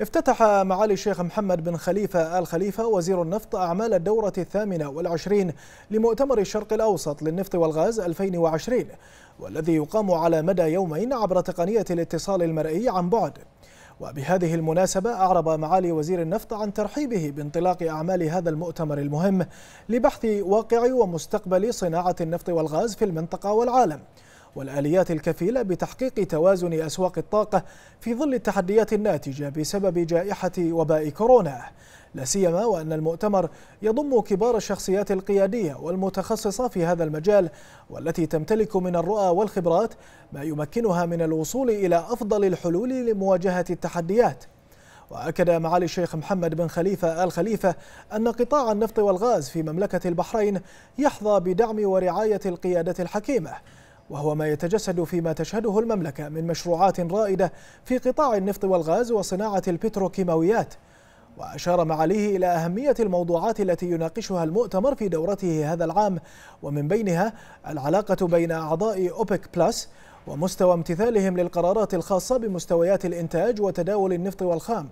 افتتح معالي الشيخ محمد بن خليفة آل خليفة وزير النفط أعمال الدورة الثامنة والعشرين لمؤتمر الشرق الأوسط للنفط والغاز 2020 والذي يقام على مدى يومين عبر تقنية الاتصال المرئي عن بعد وبهذه المناسبة أعرب معالي وزير النفط عن ترحيبه بانطلاق أعمال هذا المؤتمر المهم لبحث واقع ومستقبل صناعة النفط والغاز في المنطقة والعالم والآليات الكفيلة بتحقيق توازن أسواق الطاقة في ظل التحديات الناتجة بسبب جائحة وباء كورونا لا سيما وأن المؤتمر يضم كبار الشخصيات القيادية والمتخصصة في هذا المجال والتي تمتلك من الرؤى والخبرات ما يمكنها من الوصول إلى أفضل الحلول لمواجهة التحديات وأكد معالي الشيخ محمد بن خليفة آل خليفة أن قطاع النفط والغاز في مملكة البحرين يحظى بدعم ورعاية القيادة الحكيمة وهو ما يتجسد فيما تشهده المملكة من مشروعات رائدة في قطاع النفط والغاز وصناعة البتروكيماويات وأشار معاليه إلى أهمية الموضوعات التي يناقشها المؤتمر في دورته هذا العام ومن بينها العلاقة بين أعضاء أوبك بلس ومستوى امتثالهم للقرارات الخاصة بمستويات الإنتاج وتداول النفط والخام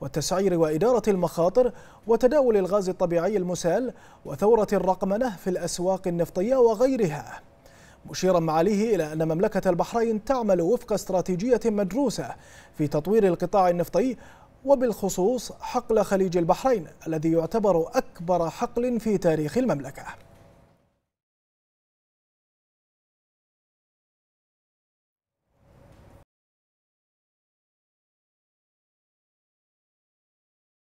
والتسعير وإدارة المخاطر وتداول الغاز الطبيعي المسال وثورة الرقمنة في الأسواق النفطية وغيرها مشيرا معاليه إلى أن مملكة البحرين تعمل وفق استراتيجية مدروسة في تطوير القطاع النفطي وبالخصوص حقل خليج البحرين الذي يعتبر أكبر حقل في تاريخ المملكة